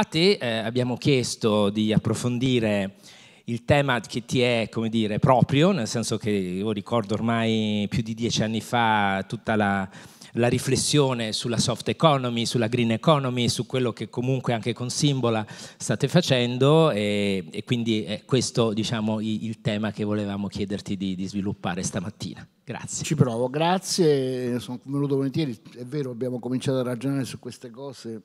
A te eh, abbiamo chiesto di approfondire il tema che ti è, come dire, proprio, nel senso che io ricordo ormai più di dieci anni fa tutta la, la riflessione sulla soft economy, sulla green economy, su quello che comunque anche con Simbola state facendo e, e quindi è questo diciamo il, il tema che volevamo chiederti di, di, sviluppare stamattina. Grazie. Ci provo, grazie, sono venuto volentieri, è vero abbiamo cominciato a ragionare su queste cose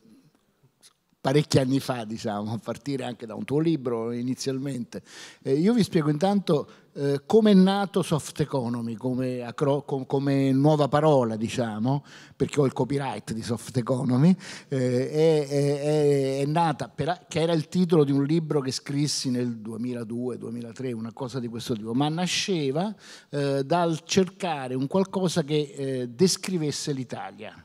parecchi anni fa, diciamo, a partire anche da un tuo libro inizialmente. Eh, io vi spiego intanto eh, come è nato soft economy, come, acro, com, come, nuova parola, diciamo, perché ho il copyright di soft economy, eh, è, è, è, nata, per, che era il titolo di un libro che scrissi nel 2002-2003, una cosa di questo tipo, ma nasceva eh, dal cercare un qualcosa che eh, descrivesse l'Italia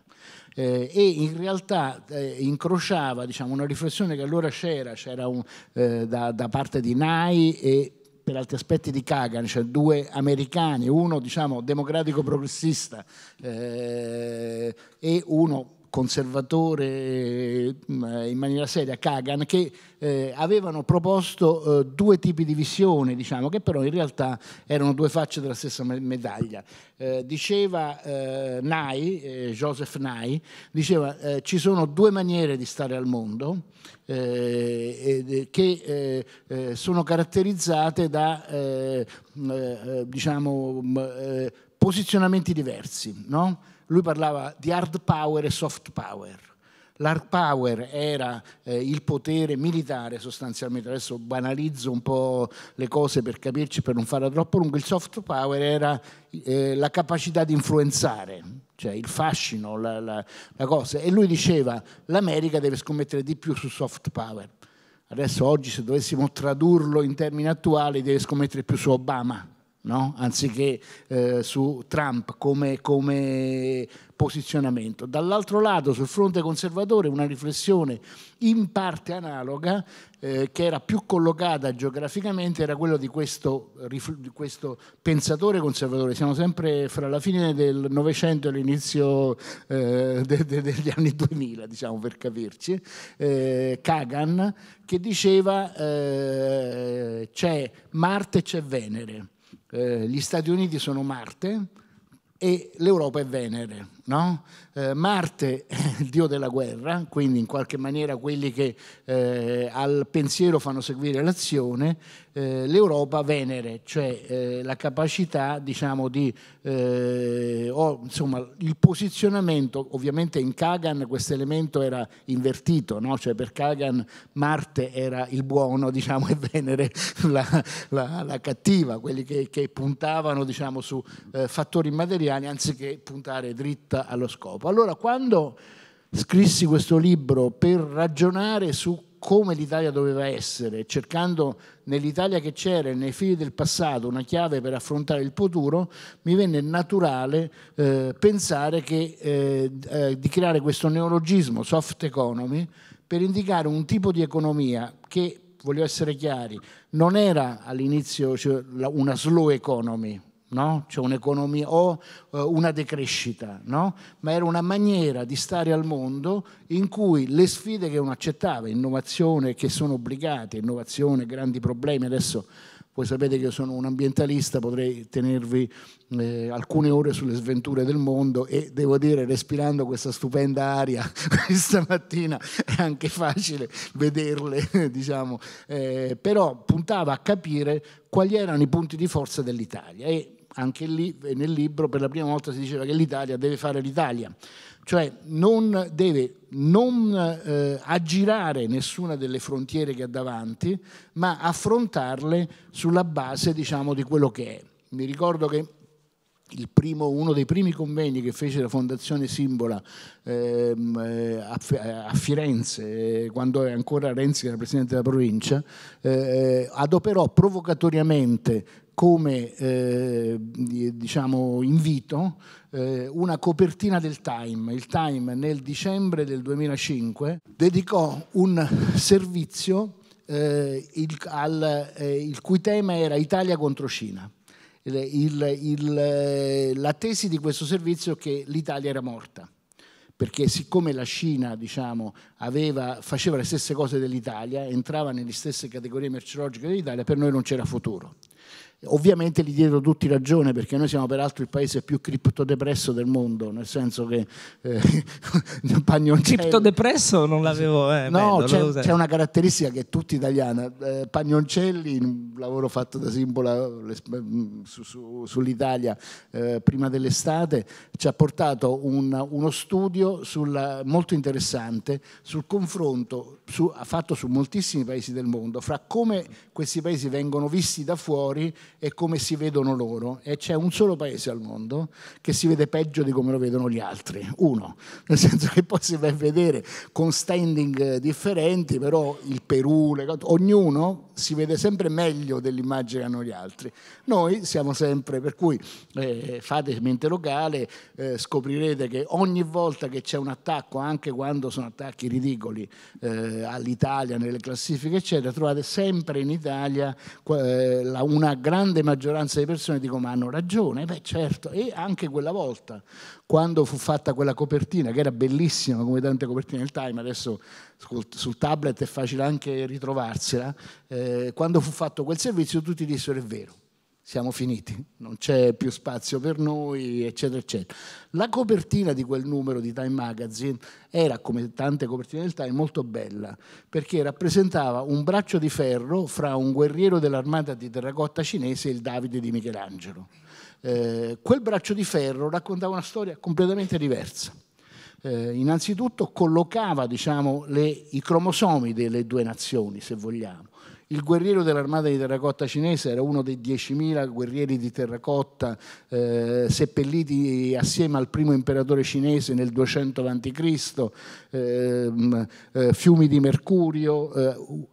eh, e in realtà eh, incrociava diciamo, una riflessione che allora c'era, c'era un, eh, da, da parte di Nai e per altri aspetti di Kagan, cioè due americani, uno diciamo democratico progressista eh, e uno conservatore mm, eh, in maniera seria, Kagan, che eh, avevano proposto eh, due tipi di visione, diciamo, che però in realtà erano due facce della stessa medaglia. Eh, diceva eh, Nye, eh, Joseph Nye, diceva ci sono due maniere di stare al mondo che sono caratterizzate da, mm, diciamo, mm, posizionamenti diversi, no? lui parlava di hard power e soft power. L'hard power era eh, il potere militare sostanzialmente, adesso banalizzo un po' le cose per capirci, per non farla troppo lunga, il soft power era eh, la capacità di influenzare, cioè il fascino, la, la, la cosa. E lui diceva l'America deve scommettere di più su soft power. Adesso oggi se dovessimo tradurlo in termini attuali deve scommettere più su Obama, no? anziché eh, su Trump come, come posizionamento. Dall'altro lato, sul fronte conservatore, una riflessione in parte analoga, eh, che era più collocata geograficamente, era quella di questo, di questo, pensatore conservatore. Siamo sempre fra la fine del Novecento e l'inizio eh, de, de, degli anni 2000, diciamo per capirci, eh, Kagan, che diceva eh, c'è Marte e c'è Venere eh, gli Stati Uniti sono Marte e l'Europa è Venere no? eh, Marte il dio della guerra, quindi in qualche maniera quelli che eh, al pensiero fanno seguire l'azione, eh, l'Europa Venere, cioè eh, la capacità diciamo, di, eh, o, insomma, il posizionamento, ovviamente in Kagan questo elemento era invertito, no? cioè per Kagan Marte era il buono diciamo, e Venere la, la, la cattiva, quelli che, che puntavano diciamo, su eh, fattori materiali anziché puntare dritta porta allo scopo. Allora quando scrissi questo libro per ragionare su come l'Italia doveva essere, cercando nell'Italia che c'era e nei fili del passato una chiave per affrontare il futuro, mi venne naturale eh, pensare che, eh, eh, di creare questo neologismo, soft economy, per indicare un tipo di economia che, voglio essere chiari, non era all'inizio cioè, una slow economy, No? C'è un'economia o eh, una decrescita, no? ma era una maniera di stare al mondo in cui le sfide che uno accettava, innovazione che sono obbligate, innovazione, grandi problemi, adesso voi sapete che io sono un ambientalista, potrei tenervi eh, alcune ore sulle sventure del mondo e devo dire, respirando questa stupenda aria questa mattina, è anche facile vederle, diciamo, eh, però puntava a capire quali erano i punti di forza dell'Italia e anche lì eh, nel libro per la prima volta si diceva che l'Italia deve fare l'Italia, cioè non deve non eh, aggirare nessuna delle frontiere che ha davanti, ma affrontarle sulla base diciamo, di quello che è. Mi ricordo che Primo, uno dei primi convegni che fece la Fondazione Simbola ehm, eh, a, a, Firenze, eh, quando ancora Renzi era presidente della provincia, eh, eh adoperò provocatoriamente come eh, diciamo, invito eh, una copertina del Time. Il Time nel dicembre del 2005 dedicò un servizio eh, il, al, eh, il cui tema era Italia contro Cina. Il, il, eh, la tesi di questo servizio è che l'Italia era morta perché siccome la Cina diciamo, aveva, faceva le stesse cose dell'Italia, entrava nelle stesse categorie merceologiche dell'Italia, per noi non c'era futuro. Ovviamente gli diedero tutti ragione perché noi siamo peraltro il paese più criptodepresso del mondo, nel senso che eh, Pagnoncelli... Criptodepresso non l'avevo... Eh, no, c'è, una caratteristica che è tutta italiana. Eh, Pagnoncelli, un lavoro fatto da Simbola mm, su, su, sull'Italia eh, prima dell'estate, ci ha portato un, uno studio sulla, molto interessante sul confronto su, fatto su moltissimi paesi del mondo fra come questi paesi vengono visti da fuori e come si vedono loro e c'è un solo paese al mondo che si vede peggio di come lo vedono gli altri, uno, nel senso che poi si va a vedere con standing eh, differenti, però il Perù, le... ognuno si vede sempre meglio dell'immagine che hanno gli altri. Noi siamo sempre, per cui eh, fate mente locale, eh, scoprirete che ogni volta che c'è un attacco, anche quando sono attacchi ridicoli eh, all'Italia, nelle classifiche, eccetera, trovate sempre in Italia eh, una grande grande maggioranza di persone dicono ma hanno ragione, beh certo, e anche quella volta quando fu fatta quella copertina che era bellissima come tante copertine del Time, adesso sul tablet è facile anche ritrovarsela, eh, quando fu fatto quel servizio tutti dissero è vero, siamo finiti, non c'è più spazio per noi, eccetera, eccetera. La copertina di quel numero di Time Magazine era, come tante copertine del Time, molto bella, perché rappresentava un braccio di ferro fra un guerriero dell'armata di terracotta cinese e il Davide di Michelangelo. Eh, quel braccio di ferro raccontava una storia completamente diversa. Eh, innanzitutto collocava diciamo, le, i cromosomi delle due nazioni, se vogliamo il guerriero dell'armata di terracotta cinese era uno dei 10.000 guerrieri di terracotta eh, seppelliti assieme al primo imperatore cinese nel 200 a.C., ehm, eh, fiumi di mercurio eh,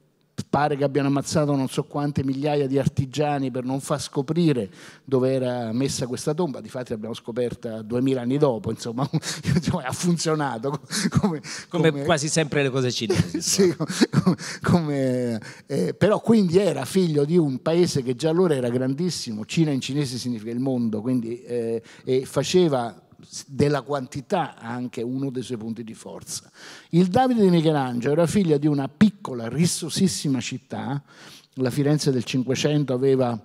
pare che abbiano ammazzato non so quante migliaia di artigiani per non far scoprire dove era messa questa tomba, difatti l'abbiamo scoperta duemila anni dopo, insomma diciamo, ha funzionato. Come, come, come quasi sempre le cose cinesi. sì, come, eh, però quindi era figlio di un paese che già allora era grandissimo, Cina in cinese significa il mondo, quindi eh, e faceva della quantità anche uno dei suoi punti di forza. Il Davide di Michelangelo era figlio di una piccola, rissosissima città, la Firenze del Cinquecento aveva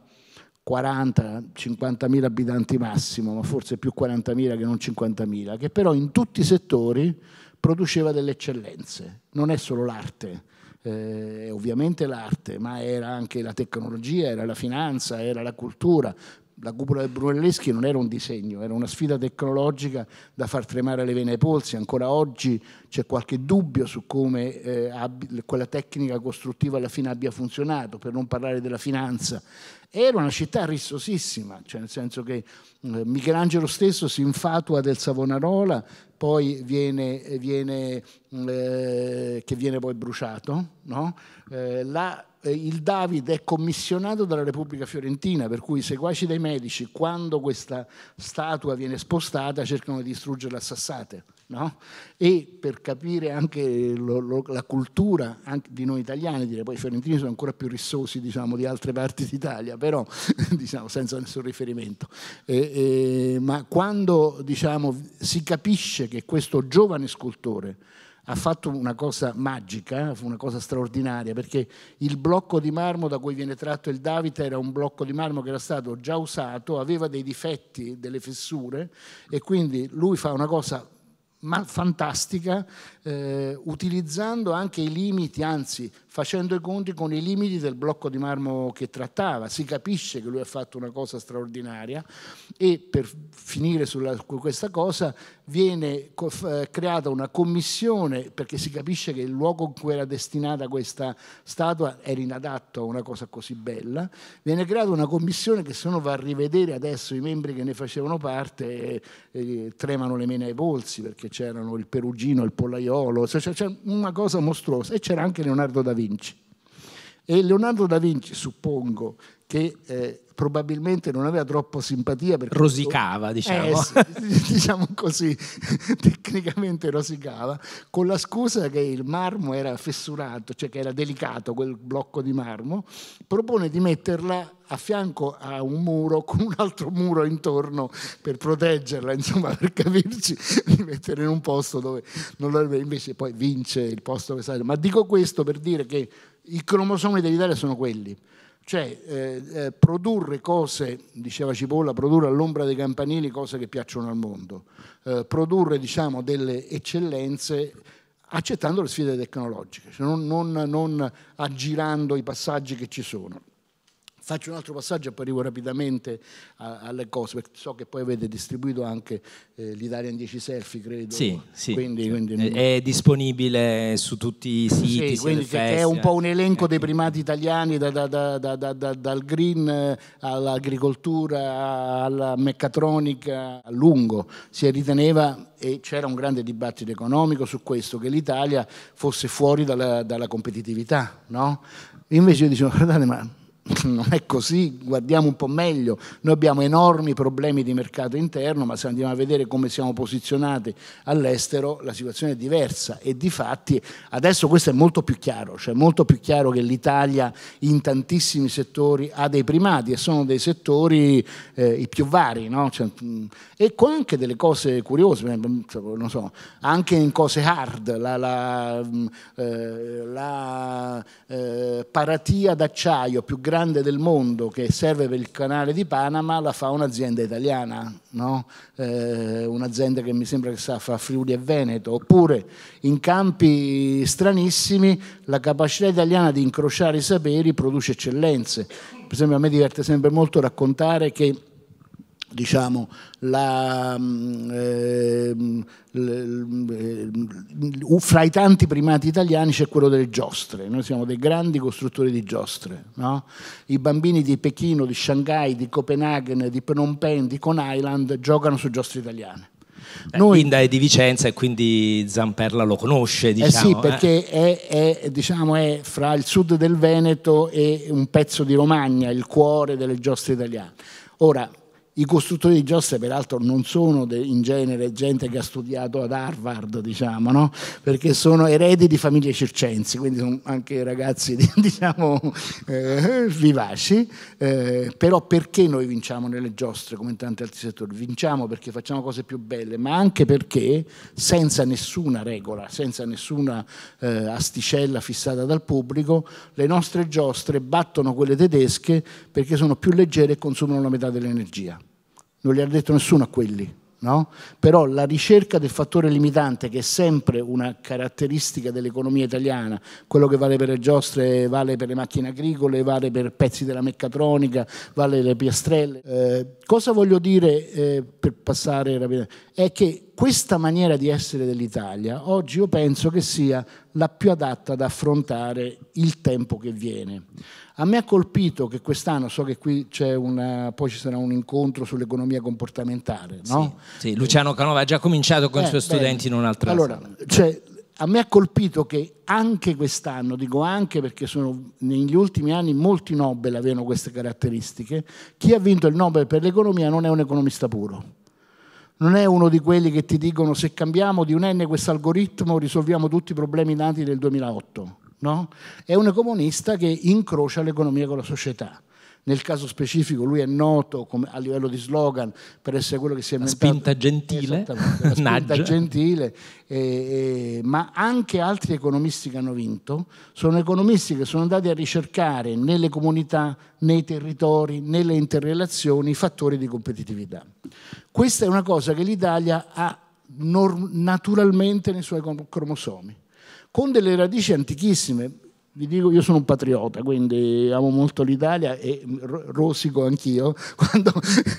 40-50.000 abitanti massimo, ma forse più 40.000 che non 50.000, che però in tutti i settori produceva delle eccellenze, non è solo l'arte, eh, ovviamente l'arte, ma era anche la tecnologia, era la finanza, era la cultura, la cupola del Brunelleschi non era un disegno, era una sfida tecnologica da far tremare le vene ai polsi. Ancora oggi c'è qualche dubbio su come eh, ab- quella tecnica costruttiva alla fine abbia funzionato, per non parlare della finanza. Era una città rissosissima, cioè nel senso che eh, Michelangelo stesso si infatua del Savonarola, poi viene, viene, eh, che viene poi bruciato. No? Eh, la eh, il Davide è commissionato dalla Repubblica Fiorentina, per cui i seguaci dei medici, quando questa statua viene spostata, cercano di distruggerla a sassate. No? E per capire anche lo, lo, la cultura anche di noi italiani, dire poi i fiorentini sono ancora più rissosi diciamo, di altre parti d'Italia, però diciamo, senza nessun riferimento. Eh, eh, ma quando diciamo, si capisce che questo giovane scultore ha fatto una cosa magica, una cosa straordinaria, perché il blocco di marmo da cui viene tratto il Davide era un blocco di marmo che era stato già usato, aveva dei difetti, delle fessure, e quindi lui fa una cosa ma fantastica, eh, utilizzando anche i limiti, anzi facendo i conti con i limiti del blocco di marmo che trattava. Si capisce che lui ha fatto una cosa straordinaria e per finire su questa cosa viene eh, creata una commissione perché si capisce che il luogo in cui era destinata questa statua era inadatto a una cosa così bella, viene creata una commissione che se uno va a rivedere adesso i membri che ne facevano parte eh, eh tremano le mene ai polsi perché c'erano il Perugino, il Pollaiolo, cioè, cioè una cosa mostruosa e c'era anche Leonardo da Vinci. E Leonardo da Vinci, suppongo, che eh, probabilmente non aveva troppo simpatia. Per rosicava, diciamo. Eh, sì, diciamo così, tecnicamente rosicava, con la scusa che il marmo era fessurato, cioè che era delicato quel blocco di marmo, propone di metterla a fianco a un muro con un altro muro intorno per proteggerla, insomma, per capirci, di mettere in un posto dove non lo invece poi vince il posto che sale. Ma dico questo per dire che i cromosomi dell'Italia sono quelli. Cioè, eh, eh, produrre cose, diceva Cipolla, produrre all'ombra dei campanili cose che piacciono al mondo, eh, produrre diciamo, delle eccellenze accettando le sfide tecnologiche, cioè non, non, non aggirando i passaggi che ci sono. Faccio un altro passaggio e poi arrivo rapidamente a, alle cose, perché so che poi avete distribuito anche eh, l'Italia in 10 selfie, credo. Sì, sì. Quindi, quindi... È, disponibile su tutti i siti. Sì, quindi che è un po' un elenco eh. dei primati italiani, da, da, da, dal green all'agricoltura, alla meccatronica, a lungo. Si riteneva, e c'era un grande dibattito economico su questo, che l'Italia fosse fuori dalla, dalla competitività, no? Invece io dicevo, guardate, ma non è così, guardiamo un po' meglio, noi abbiamo enormi problemi di mercato interno, ma se andiamo a vedere come siamo posizionati all'estero la situazione è diversa e di fatti adesso questo è molto più chiaro, cioè molto più chiaro che l'Italia in tantissimi settori ha dei primati e sono dei settori eh, i più vari, no? cioè, e con anche delle cose curiose, eh, cioè, non so, anche in cose hard, la, la, eh, la eh, paratia d'acciaio più grande grande del mondo che serve per il canale di Panama la fa un'azienda italiana, no? eh, un'azienda che mi sembra che sa fra Friuli e Veneto, oppure in campi stranissimi la capacità italiana di incrociare i saperi produce eccellenze. Per esempio a me diverte sempre molto raccontare che diciamo, la, eh, fra i tanti primati italiani c'è quello delle giostre, noi siamo dei grandi costruttori di giostre, no? i bambini di Pechino, di Shanghai, di Copenaghen, di Phnom Penh, di Con Island giocano su giostre italiane. Noi, Inda è di Vicenza e quindi Zamperla lo conosce. Eh diciamo, eh sì, perché eh? è, è, diciamo, è, fra il sud del Veneto e un pezzo di Romagna, il cuore delle giostre italiane. Ora, i costruttori di giostre peraltro non sono in genere gente che ha studiato ad Harvard, diciamo, no? perché sono eredi di famiglie circensi, quindi sono anche ragazzi diciamo, eh, vivaci. Eh, però perché noi vinciamo nelle giostre come in tanti altri settori? Vinciamo perché facciamo cose più belle, ma anche perché senza nessuna regola, senza nessuna eh, asticella fissata dal pubblico, le nostre giostre battono quelle tedesche perché sono più leggere e consumano la metà dell'energia non gli ha detto nessuno a quelli, no? però la ricerca del fattore limitante, che è sempre una caratteristica dell'economia italiana, quello che vale per le giostre, vale per le macchine agricole, vale per pezzi della meccatronica, vale per le piastrelle. Eh, cosa voglio dire eh, per passare rapidamente? È che questa maniera di essere dell'Italia oggi io penso che sia la più adatta ad affrontare il tempo che viene. A me ha colpito che quest'anno, so che qui c'è una, poi ci sarà un incontro sull'economia comportamentale, no? Sì, sì. Luciano Canova ha già cominciato con eh, i suoi beh, studenti in un'altra sala. allora, cioè, a me ha colpito che anche quest'anno, dico anche perché sono, negli ultimi anni molti Nobel avevano queste caratteristiche, chi ha vinto il Nobel per l'economia non è un economista puro non è uno di quelli che ti dicono se cambiamo di un n questo algoritmo risolviamo tutti i problemi nati nel 2008, no? È un economista che incrocia l'economia con la società. Nel caso specifico lui è noto come, a livello di slogan per essere quello che si è la Spinta gentile. La spinta gentile, eh, eh, ma anche altri economisti che hanno vinto sono economisti che sono andati a ricercare nelle comunità, nei territori, nelle interrelazioni i fattori di competitività. Questa è una cosa che l'Italia ha naturalmente nei suoi cromosomi, con delle radici antichissime vi dico, io sono un patriota, quindi amo molto l'Italia e rosico anch'io quando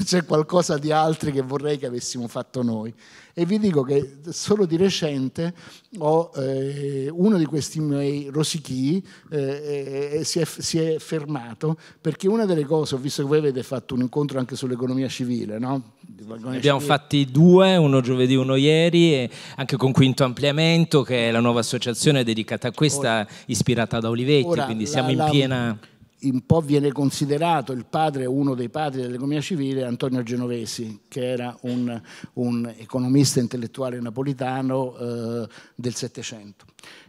c'è qualcosa di altri che vorrei che avessimo fatto noi. E vi dico che solo di recente ho, eh, uno di questi miei rosichi eh, eh si, si, è, fermato perché una delle cose, ho visto che voi avete fatto un incontro anche sull'economia civile, no? Ne Abbiamo civile. fatti due, uno giovedì, e uno ieri, e anche con Quinto Ampliamento, che è la nuova associazione dedicata a questa, ora, ispirata da Olivetti, ora, quindi siamo la, in piena... La un po' viene considerato il padre, uno dei padri dell'economia civile, Antonio Genovesi, che era un, un economista intellettuale napolitano eh, del Settecento.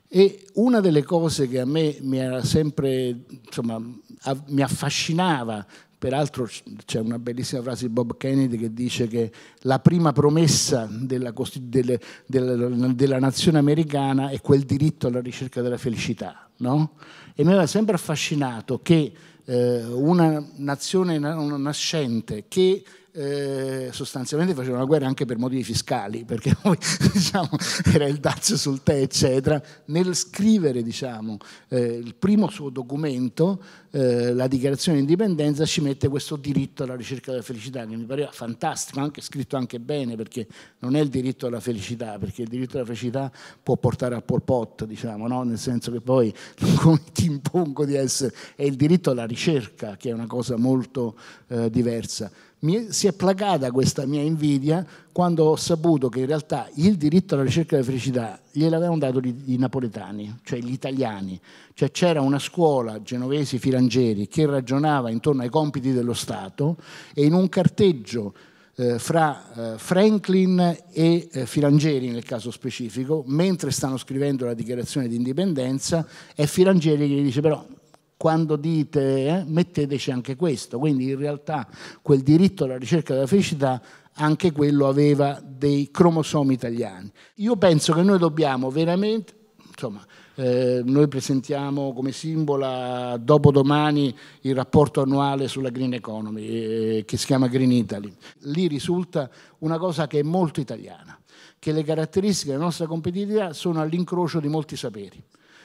E una delle cose che a me mi era sempre, insomma, mi affascinava Peraltro c'è una bellissima frase di Bob Kennedy che dice che la prima promessa della, delle, della, della nazione americana è quel diritto alla ricerca della felicità. No? E mi aveva sempre affascinato che eh, una nazione nascente che eh, sostanzialmente facevano la guerra anche per motivi fiscali, perché poi diciamo, era il dazio sul tè, eccetera. Nel scrivere diciamo, eh, il primo suo documento, eh, la dichiarazione di indipendenza, ci mette questo diritto alla ricerca della felicità, che mi pareva fantastico, anche, scritto anche bene, perché non è il diritto alla felicità, perché il diritto alla felicità può portare a Pol Pot, diciamo, no? nel senso che poi come ti impongo di essere, è il diritto alla ricerca, che è una cosa molto eh, diversa mi si è placata questa mia invidia quando ho saputo che in realtà il diritto alla ricerca della felicità gliel'avevano dato i, napoletani, cioè gli italiani. Cioè c'era una scuola genovesi filangieri che ragionava intorno ai compiti dello Stato e in un carteggio eh, fra eh, Franklin e eh, Filangieri nel caso specifico, mentre stanno scrivendo la dichiarazione di indipendenza, è Filangieri che gli dice però quando dite eh, metteteci anche questo. Quindi in realtà quel diritto alla ricerca della felicità anche quello aveva dei cromosomi italiani. Io penso che noi dobbiamo veramente, insomma, eh, noi presentiamo come simbola dopodomani il rapporto annuale sulla green economy eh, che si chiama Green Italy. Lì risulta una cosa che è molto italiana, che le caratteristiche della nostra competitività sono all'incrocio di molti saperi.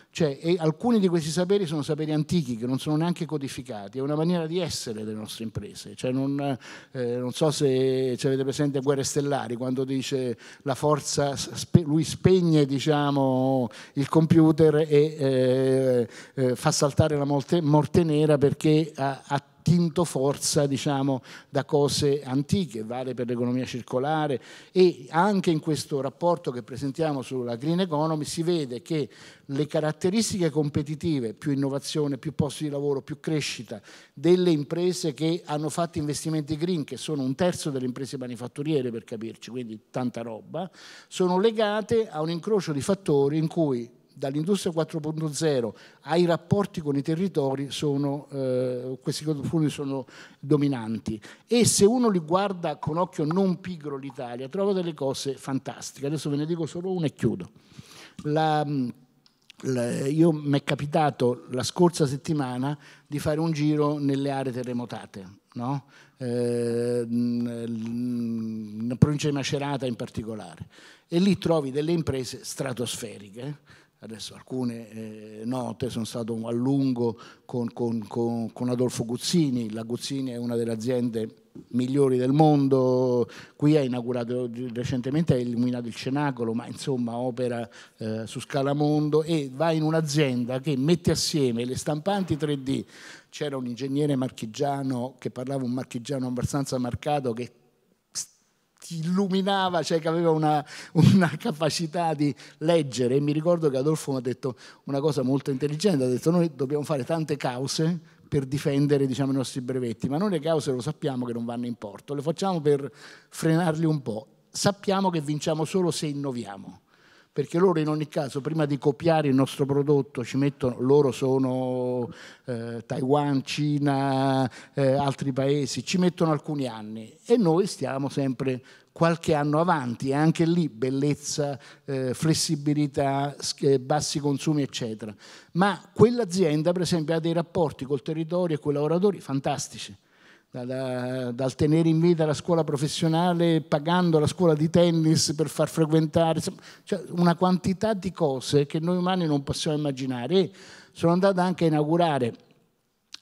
Cioè, alcuni di questi saperi sono saperi antichi che non sono neanche codificati, è una maniera di essere delle nostre imprese. Cioè, non, eh, non, so se ci avete presente Guerre Stellari, quando dice la forza, lui spegne diciamo, il computer e eh, eh, fa saltare la morte, morte nera perché ha, ha attinto forza diciamo, da cose antiche, vale per l'economia circolare e anche in questo rapporto che presentiamo sulla green economy si vede che le caratteristiche competitive, più innovazione, più posti di lavoro, più crescita delle imprese che hanno fatto investimenti green, che sono un terzo delle imprese manifatturiere per capirci, quindi tanta roba, sono legate a un incrocio di fattori in cui dall'industria 4.0 ai rapporti con i territori sono, eh, questi confini sono dominanti e se uno li guarda con occhio non pigro l'Italia trova delle cose fantastiche. Adesso ve ne dico solo una e chiudo. La, mm, io mi è capitato la scorsa settimana di fare un giro nelle aree terremotate, no? eh, nella mm, provincia di Macerata in particolare, e lì trovi delle imprese stratosferiche adesso alcune eh, note, sono stato a lungo con, con, con, con, Adolfo Guzzini, la Guzzini è una delle aziende migliori del mondo, qui ha inaugurato recentemente, ha illuminato il cenacolo, ma insomma opera eh, su scala mondo e va in un'azienda che mette assieme le stampanti 3D, c'era un ingegnere marchigiano che parlava un marchigiano abbastanza marcato che ti illuminava, cioè che aveva una, una capacità di leggere. E mi ricordo che Adolfo mi ha detto una cosa molto intelligente, ha detto noi dobbiamo fare tante cause per difendere diciamo, i nostri brevetti, ma noi le cause lo sappiamo che non vanno in porto, le facciamo per frenarli un po', sappiamo che vinciamo solo se innoviamo perché loro in ogni caso prima di copiare il nostro prodotto ci mettono, loro sono eh, Taiwan, Cina, eh, altri paesi, ci mettono alcuni anni e noi stiamo sempre qualche anno avanti, anche lì bellezza, eh, flessibilità, eh, bassi consumi, eccetera. Ma quell'azienda, per esempio, ha dei rapporti col territorio e con i lavoratori fantastici dal, dal tenere in vita la scuola professionale pagando la scuola di tennis per far frequentare, cioè una quantità di cose che noi umani non possiamo immaginare. E sono andata anche a inaugurare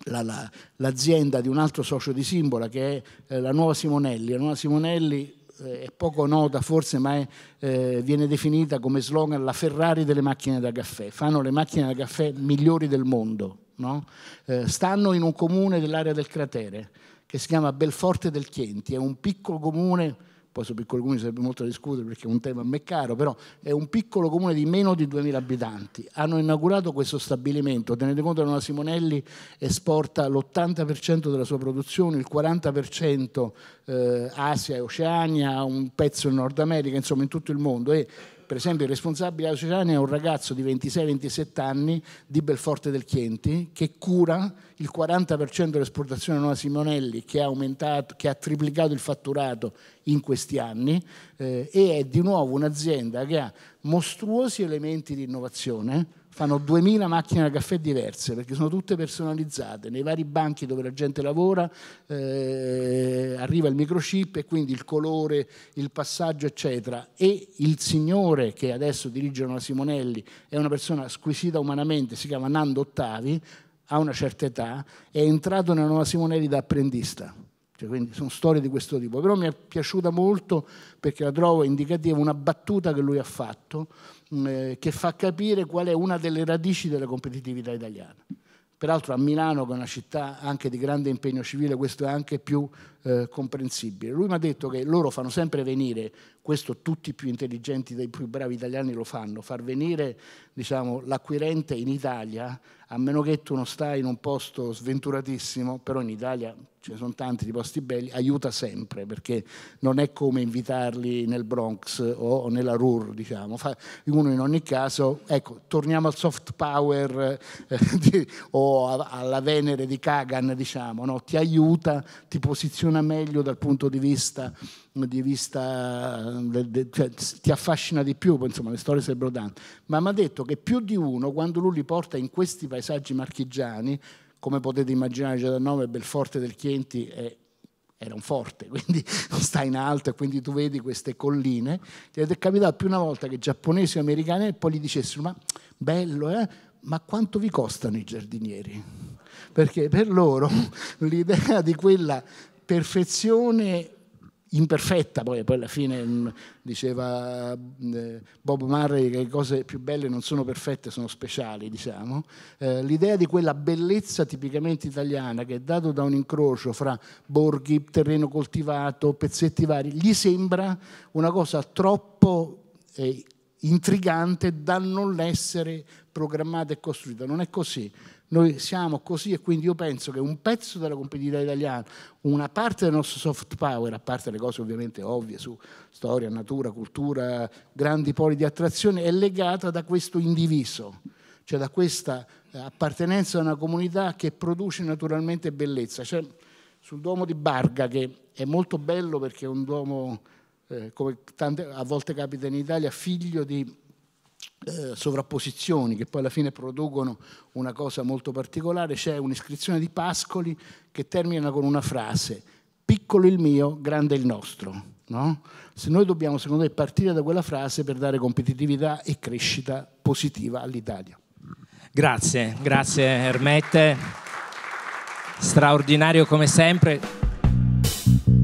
la, la, l'azienda di un altro socio di Simbola che è eh, la Nuova Simonelli. La Nuova Simonelli eh, è poco nota forse, ma è, eh, viene definita come slogan la Ferrari delle macchine da caffè. Fanno le macchine da caffè migliori del mondo no? eh, stanno in un comune dell'area del cratere che si chiama Belforte del Chienti, è un piccolo comune, poi su piccolo comune sarebbe molto da discutere perché è un tema a me caro, però è un piccolo comune di meno di 2000 abitanti. Hanno inaugurato questo stabilimento, tenete conto che la Simonelli esporta l'80% della sua produzione, il 40% eh, Asia e Oceania, un pezzo in Nord America, insomma in tutto il mondo e per esempio il responsabile della Società è un ragazzo di 26-27 anni di Belforte del Chienti che cura il 40% dell'esportazione Nuova Simonelli che ha, aumentato, che ha triplicato il fatturato in questi anni eh, e è di nuovo un'azienda che ha mostruosi elementi di innovazione fanno 2000 macchine da caffè diverse perché sono tutte personalizzate nei vari banchi dove la gente lavora eh, arriva il microchip e quindi il colore il passaggio eccetera e il signore che adesso dirige la Simonelli è una persona squisita umanamente si chiama Nando Ottavi ha una certa età è entrato nella nuova Simonelli da apprendista cioè, quindi sono storie di questo tipo, però mi è piaciuta molto perché la trovo indicativa una battuta che lui ha fatto mm, eh, che fa capire qual è una delle radici della competitività italiana. Peraltro a Milano, che è una città anche di grande impegno civile, questo è anche più eh, comprensibile. Lui mi ha detto che loro fanno sempre venire questo tutti i più intelligenti dei più bravi italiani lo fanno, far venire diciamo, l'acquirente in Italia, a meno che tu non stai in un posto sventuratissimo, però in Italia ce ne sono tanti di posti belli, aiuta sempre perché non è come invitarli nel Bronx o nella Ruhr, diciamo. uno in ogni caso, ecco, torniamo al soft power eh, di, o a, alla Venere di Kagan, diciamo, no? ti aiuta, ti posiziona meglio dal punto di vista di vista, eh, cioè, ti affascina di più, insomma le storie sembrano tante, ma mi ha detto che più di uno, quando lui li porta in questi paesaggi marchigiani, come potete immaginare, già Giadannove, Belforte del Chienti è, era un forte, quindi sta in alto e quindi tu vedi queste colline, ti è capitato più una volta che giapponesi o americani poi gli dicessero ma bello, eh? ma quanto vi costano i giardinieri? Perché per loro l'idea di quella perfezione imperfetta, poi, poi alla fine mm, diceva eh, Bob Murray che le cose più belle non sono perfette, sono speciali, diciamo, eh, l'idea di quella bellezza tipicamente italiana che è dato da un incrocio fra borghi, terreno coltivato, pezzetti vari, gli sembra una cosa troppo... Eh, intrigante da non essere programmata e costruita. Non è così. Noi siamo così e quindi io penso che un pezzo della competitività italiana, una parte del nostro soft power, a parte le cose ovviamente ovvie su storia, natura, cultura, grandi poli di attrazione, è legata da questo indiviso, cioè da questa eh, appartenenza a una comunità che produce naturalmente bellezza. Cioè, sul Duomo di Barga, che è molto bello perché è un Duomo, eh, come tante, a volte capita in Italia, figlio di eh, sovrapposizioni che poi alla fine producono una cosa molto particolare, c'è un'iscrizione di Pascoli che termina con una frase, piccolo il mio, grande il nostro. No? Se noi dobbiamo, secondo me, partire da quella frase per dare competitività e crescita positiva all'Italia. Grazie, grazie Ermette, straordinario come sempre.